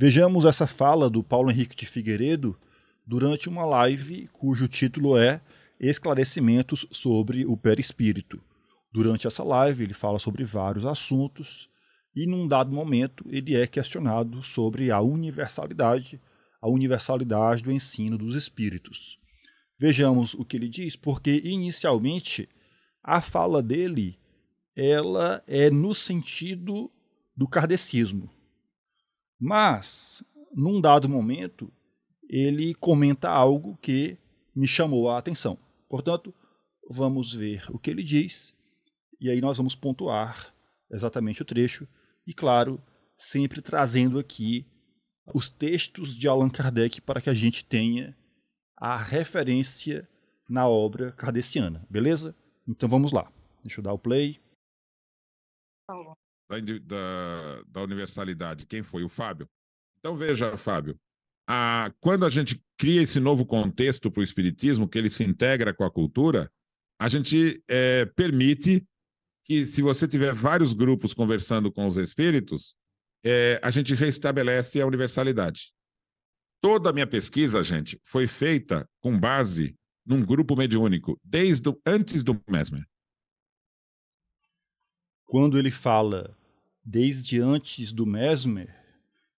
Vejamos essa fala do Paulo Henrique de Figueiredo durante uma live cujo título é Esclarecimentos sobre o perispírito. Durante essa live, ele fala sobre vários assuntos e, num dado momento, ele é questionado sobre a universalidade, a universalidade do ensino dos espíritos. Vejamos o que ele diz, porque inicialmente a fala dele ela é no sentido do kardecismo. Mas, num dado momento, ele comenta algo que me chamou a atenção. Portanto, vamos ver o que ele diz e aí nós vamos pontuar exatamente o trecho e, claro, sempre trazendo aqui os textos de Allan Kardec para que a gente tenha a referência na obra kardeciana, beleza? Então vamos lá. Deixa eu dar o play. Olá da, da, da universalidade. Quem foi? O Fábio. Então veja, Fábio, a, quando a gente cria esse novo contexto para o Espiritismo, que ele se integra com a cultura, a gente é, permite que, se você tiver vários grupos conversando com os espíritos, é, a gente restabelece a universalidade. Toda a minha pesquisa, gente, foi feita com base num grupo mediúnico, desde antes do Mesmer quando ele fala desde antes do Mesmer,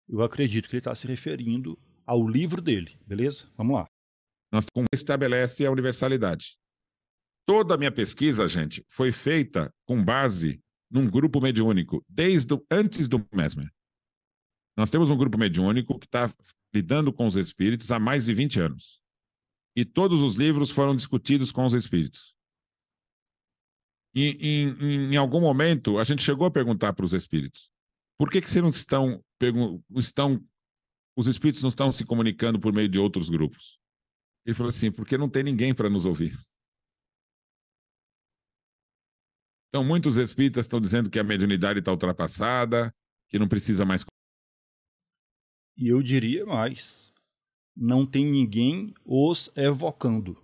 eu acredito que ele está se referindo ao livro dele, beleza? Vamos lá. Nós estabelece a universalidade. Toda a minha pesquisa, gente, foi feita com base num grupo mediúnico, desde antes do Mesmer. Nós temos um grupo mediúnico que está lidando com os espíritos há mais de 20 anos. E todos os livros foram discutidos com os espíritos. E, em, em, algum momento, a gente chegou a perguntar para os espíritos: por que, que vocês não estão, estão. Os espíritos não estão se comunicando por meio de outros grupos? Ele falou assim: porque não tem ninguém para nos ouvir. Então, muitos espíritas estão dizendo que a mediunidade está ultrapassada, que não precisa mais. E eu diria mais: não tem ninguém os evocando.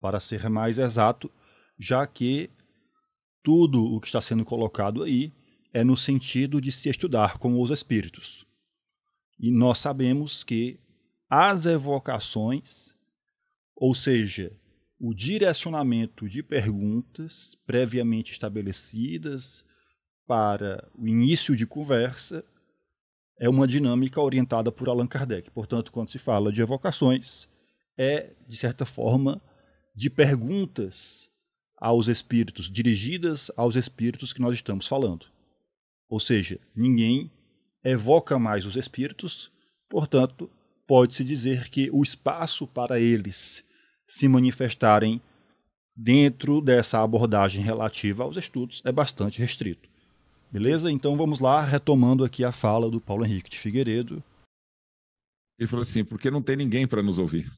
Para ser mais exato, já que tudo o que está sendo colocado aí é no sentido de se estudar com os espíritos. E nós sabemos que as evocações, ou seja, o direcionamento de perguntas previamente estabelecidas para o início de conversa, é uma dinâmica orientada por Allan Kardec. Portanto, quando se fala de evocações, é, de certa forma, de perguntas aos espíritos, dirigidas aos espíritos que nós estamos falando. Ou seja, ninguém evoca mais os espíritos, portanto, pode-se dizer que o espaço para eles se manifestarem dentro dessa abordagem relativa aos estudos é bastante restrito. Beleza? Então vamos lá, retomando aqui a fala do Paulo Henrique de Figueiredo. Ele falou assim: porque não tem ninguém para nos ouvir.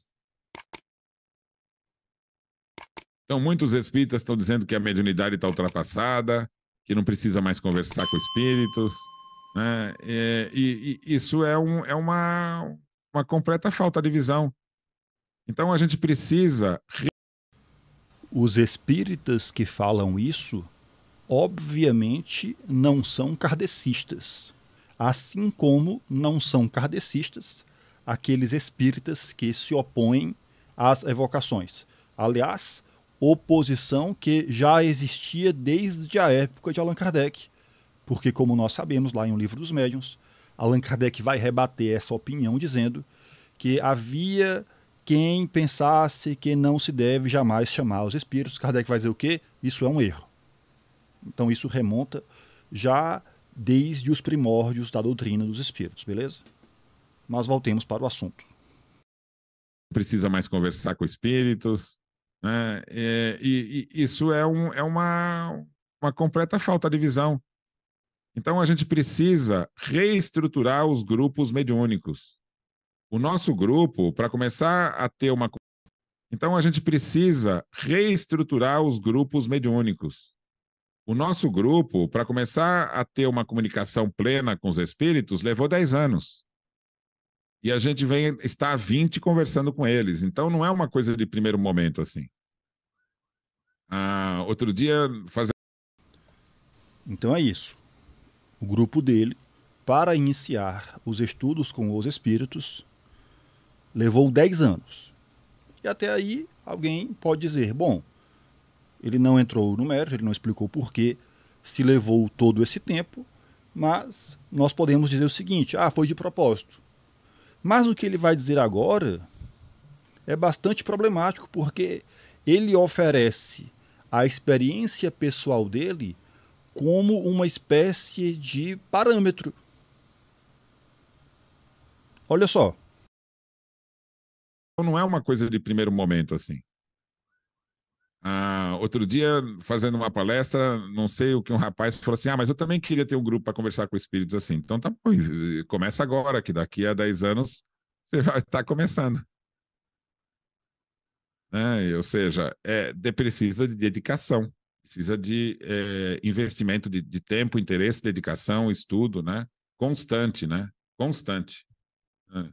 Então, muitos espíritas estão dizendo que a mediunidade está ultrapassada, que não precisa mais conversar com espíritos. Né? E, é, e, e isso é, um, é uma, uma completa falta de visão. Então, a gente precisa. Os espíritas que falam isso, obviamente, não são kardecistas. Assim como não são kardecistas aqueles espíritas que se opõem às evocações. Aliás, oposição que já existia desde a época de Allan Kardec. Porque, como nós sabemos lá em O Livro dos Médiuns, Allan Kardec vai rebater essa opinião dizendo que havia quem pensasse que não se deve jamais chamar os espíritos. Kardec vai dizer o quê? Isso é um erro. Então, isso remonta já desde os primórdios da doutrina dos espíritos, beleza? Mas voltemos para o assunto. Precisa mais conversar com espíritos? Né? E, é, e, e isso é, um, é uma, uma completa falta de visão. Então a gente precisa reestruturar os grupos mediúnicos. O nosso grupo, para começar a ter uma. Então a gente precisa reestruturar os grupos mediúnicos. O nosso grupo, para começar a ter uma comunicação plena com os espíritos, levou 10 anos e a gente vem está há 20 conversando com eles. Então não é uma coisa de primeiro momento assim. Ah, outro dia fazer Então é isso. O grupo dele para iniciar os estudos com os espíritos levou 10 anos. E até aí alguém pode dizer, bom, ele não entrou no mérito, ele não explicou por que se levou todo esse tempo, mas nós podemos dizer o seguinte: ah, foi de propósito mas o que ele vai dizer agora é bastante problemático, porque ele oferece a experiência pessoal dele como uma espécie de parâmetro. Olha só. Não é uma coisa de primeiro momento assim. Ah, outro dia, fazendo uma palestra, não sei o que um rapaz falou assim: ah, mas eu também queria ter um grupo para conversar com espíritos assim. Então tá bom, começa agora, que daqui a 10 anos você vai estar tá começando. Né? Ou seja, é, de, precisa de dedicação, precisa de é, investimento de, de tempo, interesse, dedicação, estudo, né? Constante, né? Constante. Né?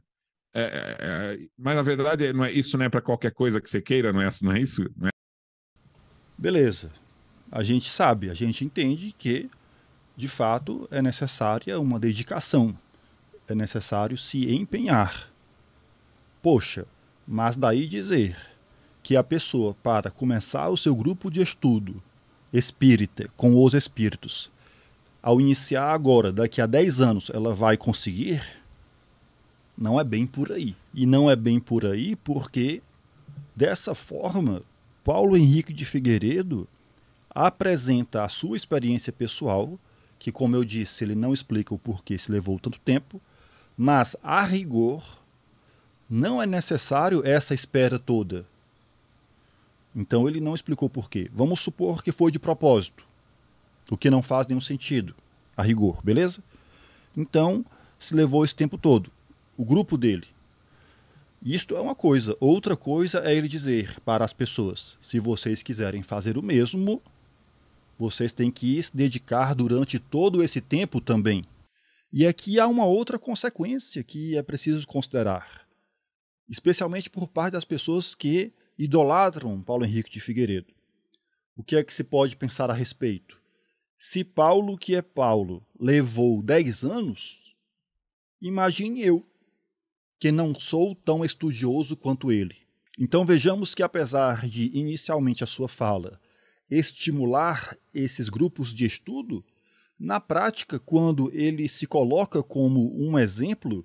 É, é, é, mas na verdade não é isso não é para qualquer coisa que você queira não é não é isso não é Beleza. A gente sabe, a gente entende que, de fato, é necessária uma dedicação. É necessário se empenhar. Poxa, mas daí dizer que a pessoa, para começar o seu grupo de estudo espírita com os espíritos, ao iniciar agora, daqui a 10 anos, ela vai conseguir? Não é bem por aí. E não é bem por aí porque, dessa forma, Paulo Henrique de Figueiredo apresenta a sua experiência pessoal, que, como eu disse, ele não explica o porquê se levou tanto tempo, mas, a rigor, não é necessário essa espera toda. Então, ele não explicou porquê. Vamos supor que foi de propósito, o que não faz nenhum sentido, a rigor, beleza? Então, se levou esse tempo todo. O grupo dele, isto é uma coisa. Outra coisa é ele dizer para as pessoas: se vocês quiserem fazer o mesmo, vocês têm que se dedicar durante todo esse tempo também. E aqui há uma outra consequência que é preciso considerar, especialmente por parte das pessoas que idolatram Paulo Henrique de Figueiredo. O que é que se pode pensar a respeito? Se Paulo, que é Paulo, levou 10 anos, imagine eu que não sou tão estudioso quanto ele. Então vejamos que, apesar de inicialmente a sua fala estimular esses grupos de estudo, na prática, quando ele se coloca como um exemplo,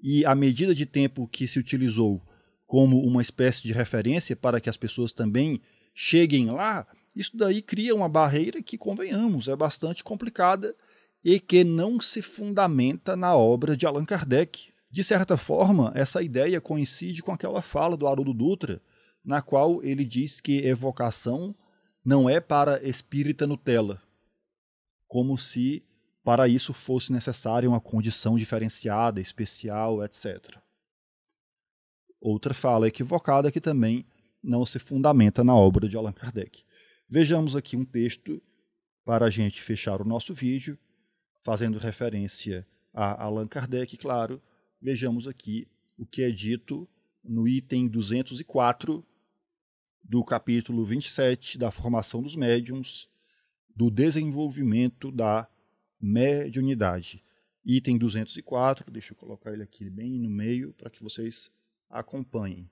e a medida de tempo que se utilizou como uma espécie de referência para que as pessoas também cheguem lá, isso daí cria uma barreira que, convenhamos, é bastante complicada e que não se fundamenta na obra de Allan Kardec. De certa forma, essa ideia coincide com aquela fala do Haroldo Dutra, na qual ele diz que evocação não é para espírita Nutella, como se para isso fosse necessária uma condição diferenciada, especial, etc. Outra fala equivocada que também não se fundamenta na obra de Allan Kardec. Vejamos aqui um texto para a gente fechar o nosso vídeo, fazendo referência a Allan Kardec, claro, vejamos aqui o que é dito no item 204 do capítulo 27 da formação dos médiums, do desenvolvimento da mediunidade. Item 204, deixa eu colocar ele aqui bem no meio para que vocês acompanhem.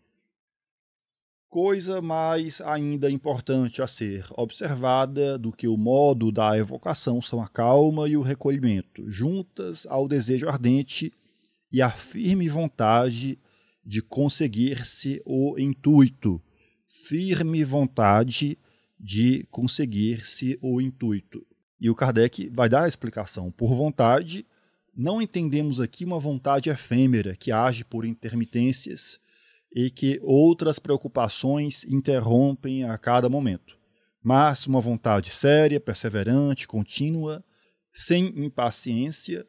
Coisa mais ainda importante a ser observada do que o modo da evocação são a calma e o recolhimento, juntas ao desejo ardente e a firme vontade de conseguir-se o intuito, firme vontade de conseguir-se o intuito. E o Kardec vai dar a explicação. Por vontade, não entendemos aqui uma vontade efêmera que age por intermitências e que outras preocupações interrompem a cada momento, mas uma vontade séria, perseverante, contínua, sem impaciência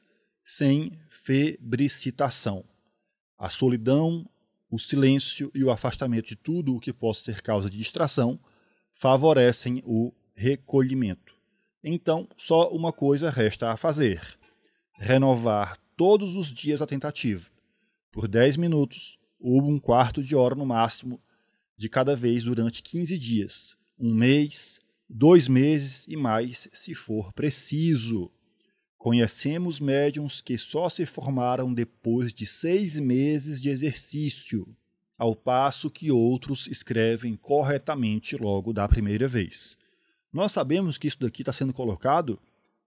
sem febricitação. A solidão, o silêncio e o afastamento de tudo o que possa ser causa de distração favorecem o recolhimento. Então, só uma coisa resta a fazer: renovar todos os dias a tentativa, por 10 minutos ou um quarto de hora no máximo, de cada vez durante 15 dias, um mês, dois meses e mais, se for preciso. Conhecemos médiums que só se formaram depois de seis meses de exercício, ao passo que outros escrevem corretamente logo da primeira vez. Nós sabemos que isso daqui está sendo colocado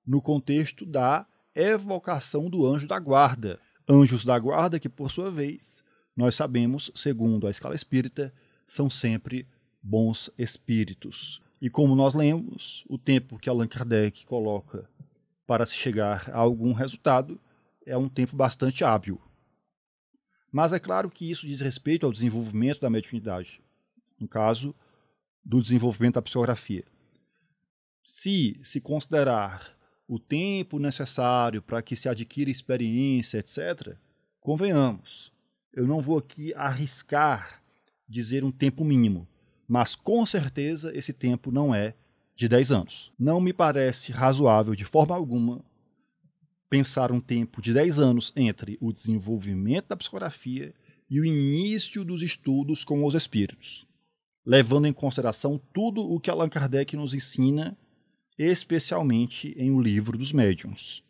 no contexto da evocação do anjo da guarda. Anjos da guarda que, por sua vez, nós sabemos, segundo a escala espírita, são sempre bons espíritos. E como nós lemos, o tempo que Allan Kardec coloca para se chegar a algum resultado é um tempo bastante hábil. Mas é claro que isso diz respeito ao desenvolvimento da mediunidade, no caso do desenvolvimento da psicografia. Se se considerar o tempo necessário para que se adquira experiência, etc., convenhamos, eu não vou aqui arriscar dizer um tempo mínimo, mas com certeza esse tempo não é de 10 anos. Não me parece razoável de forma alguma pensar um tempo de 10 anos entre o desenvolvimento da psicografia e o início dos estudos com os espíritos, levando em consideração tudo o que Allan Kardec nos ensina, especialmente em O Livro dos Médiuns.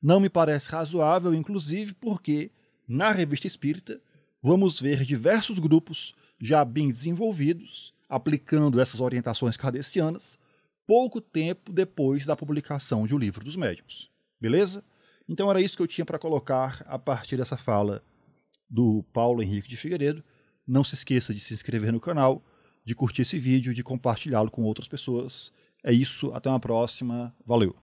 Não me parece razoável, inclusive, porque na Revista Espírita vamos ver diversos grupos já bem desenvolvidos aplicando essas orientações kardecianas pouco tempo depois da publicação de O Livro dos Médiuns. Beleza? Então era isso que eu tinha para colocar a partir dessa fala do Paulo Henrique de Figueiredo. Não se esqueça de se inscrever no canal, de curtir esse vídeo, de compartilhá-lo com outras pessoas. É isso, até uma próxima. Valeu!